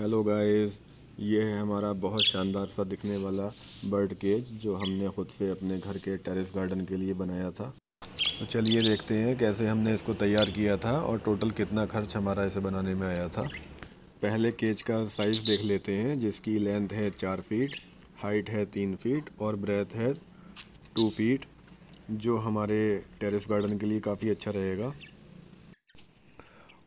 hello guys ये है हमारा बहुत शानदार सा दिखने वाला बर्ड केज जो हमने ख़ुद से अपने घर के टेरेस गार्डन के लिए बनाया था तो चलिए देखते हैं कैसे हमने इसको तैयार किया था और टोटल कितना खर्च हमारा इसे बनाने में आया था पहले केज का साइज़ देख लेते हैं जिसकी लेंथ है चार फीट हाइट है तीन फीट और ब्रेथ है टू फीट जो हमारे टेरेस गार्डन के लिए काफ़ी अच्छा रहेगा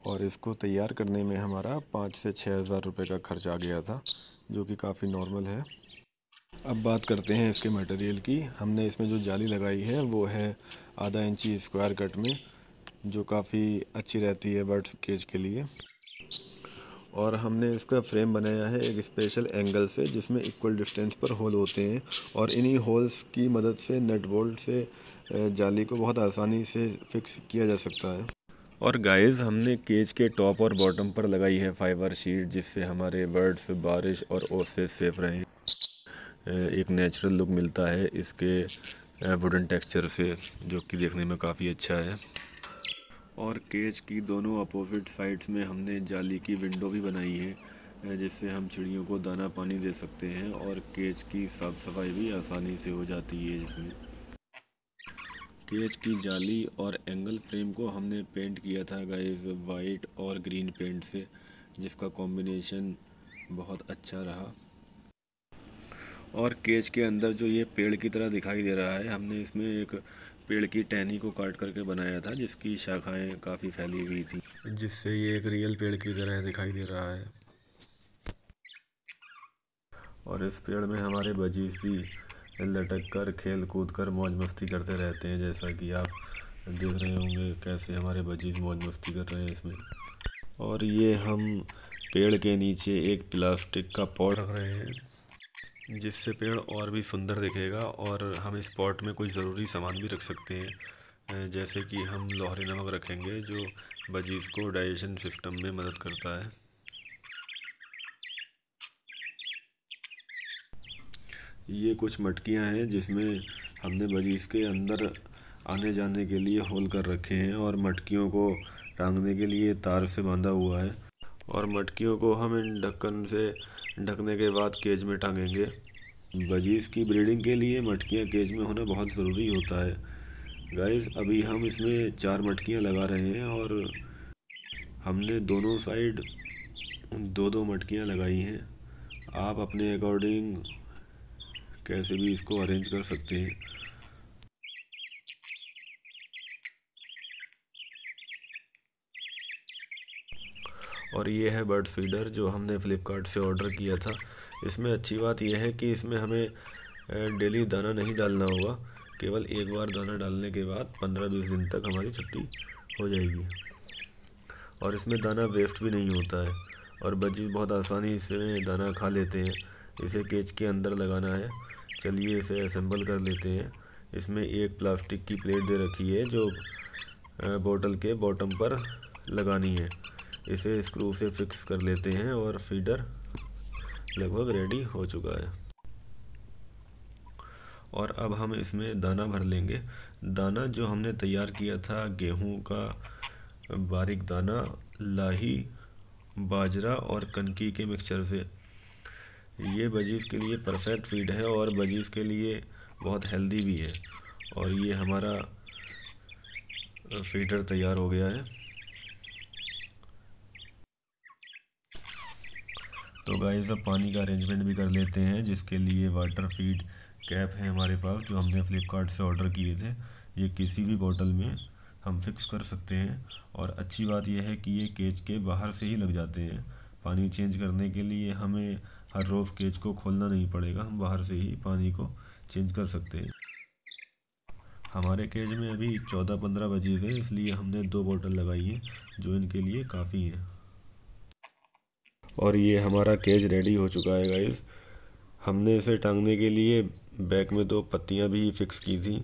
और इसको तैयार करने में हमारा पाँच से छः हज़ार रुपये का खर्च आ गया था जो कि काफ़ी नॉर्मल है अब बात करते हैं इसके मटेरियल की हमने इसमें जो जाली लगाई है वो है आधा इंची स्क्वायर कट में जो काफ़ी अच्छी रहती है बर्ड केज के लिए और हमने इसका फ्रेम बनाया है एक स्पेशल एंगल से जिसमें इक्वल डिस्टेंस पर होल होते हैं और इन्हीं होल्स की मदद से नट बोल्ट से जाली को बहुत आसानी से फिक्स किया जा सकता है और गाइस हमने केज के टॉप और बॉटम पर लगाई है फाइबर शीट जिससे हमारे बर्ड्स बारिश और ओस सेफ रहें एक नेचुरल लुक मिलता है इसके वुडन टेक्सचर से जो कि देखने में काफ़ी अच्छा है और केज की दोनों अपोजिट साइड्स में हमने जाली की विंडो भी बनाई है जिससे हम चिड़ियों को दाना पानी दे सकते हैं और केज की साफ़ सफाई भी आसानी से हो जाती है इसमें पैकेज की जाली और एंगल फ्रेम को हमने पेंट किया था गाइस वाइट और ग्रीन पेंट से जिसका कॉम्बिनेशन बहुत अच्छा रहा और केज के अंदर जो ये पेड़ की तरह दिखाई दे रहा है हमने इसमें एक पेड़ की टहनी को काट करके बनाया था जिसकी शाखाएं काफ़ी फैली हुई थी जिससे ये एक रियल पेड़ की तरह दिखाई दे रहा है और इस पेड़ में हमारे बजीज भी लटक कर खेल कूद कर मौज मस्ती करते रहते हैं जैसा कि आप देख रहे होंगे कैसे हमारे बजीज मौज मस्ती कर रहे हैं इसमें और ये हम पेड़ के नीचे एक प्लास्टिक का पॉट रख रहे हैं जिससे पेड़ और भी सुंदर दिखेगा और हम इस पॉट में कोई ज़रूरी सामान भी रख सकते हैं जैसे कि हम लोहरी नमक रखेंगे जो बजीज को डाइजेशन सिस्टम में मदद करता है ये कुछ मटकियाँ हैं जिसमें हमने बजीज के अंदर आने जाने के लिए होल कर रखे हैं और मटकियों को टांगने के लिए तार से बांधा हुआ है और मटकियों को हम इन ढक्कन से ढकने के बाद केज में टांगेंगे बजीज की ब्रीडिंग के लिए मटकियाँ केज में होना बहुत ज़रूरी होता है गाइस अभी हम इसमें चार मटकियाँ लगा रहे हैं और हमने दोनों साइड दो दो मटकियाँ लगाई हैं आप अपने अकॉर्डिंग कैसे भी इसको अरेंज कर सकते हैं और ये है बर्ड फीडर जो हमने फ़्लिपकार्ट से ऑर्डर किया था इसमें अच्छी बात यह है कि इसमें हमें डेली दाना नहीं डालना होगा केवल एक बार दाना डालने के बाद पंद्रह बीस दिन तक हमारी छुट्टी हो जाएगी और इसमें दाना वेस्ट भी नहीं होता है और बच्चे बहुत आसानी से दाना खा लेते हैं इसे केज के अंदर लगाना है चलिए इसे असम्बल कर लेते हैं इसमें एक प्लास्टिक की प्लेट दे रखी है जो बोतल के बॉटम पर लगानी है इसे स्क्रू से फिक्स कर लेते हैं और फीडर लगभग रेडी हो चुका है और अब हम इसमें दाना भर लेंगे दाना जो हमने तैयार किया था गेहूं का बारीक दाना लाही बाजरा और कनकी के मिक्सचर से ये बजीज़ के लिए परफेक्ट फीड है और बजीज़ के लिए बहुत हेल्दी भी है और ये हमारा फीडर तैयार हो गया है तो गाइस अब पानी का अरेंजमेंट भी कर लेते हैं जिसके लिए वाटर फीड कैप है हमारे पास जो हमने फ़्लिपकार्ट से ऑर्डर किए थे ये किसी भी बोतल में हम फिक्स कर सकते हैं और अच्छी बात यह है कि ये केज के बाहर से ही लग जाते हैं पानी चेंज करने के लिए हमें हर रोज़ केज को खोलना नहीं पड़ेगा हम बाहर से ही पानी को चेंज कर सकते हैं हमारे केज में अभी चौदह पंद्रह बजे से इसलिए हमने दो बोतल लगाई हैं जो इनके लिए काफ़ी हैं और ये हमारा केज रेडी हो चुका है गाइस हमने इसे टांगने के लिए बैक में दो पत्तियां भी फिक्स की थी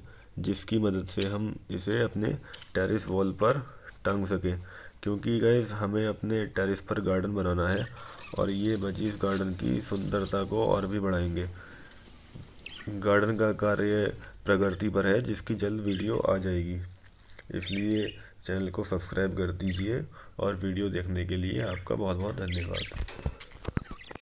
जिसकी मदद से हम इसे अपने टेरिस वॉल पर टांग सकें क्योंकि गैस हमें अपने टेरिस पर गार्डन बनाना है और ये मजीज गार्डन की सुंदरता को और भी बढ़ाएंगे गार्डन का कार्य प्रगति पर है जिसकी जल्द वीडियो आ जाएगी इसलिए चैनल को सब्सक्राइब कर दीजिए और वीडियो देखने के लिए आपका बहुत बहुत धन्यवाद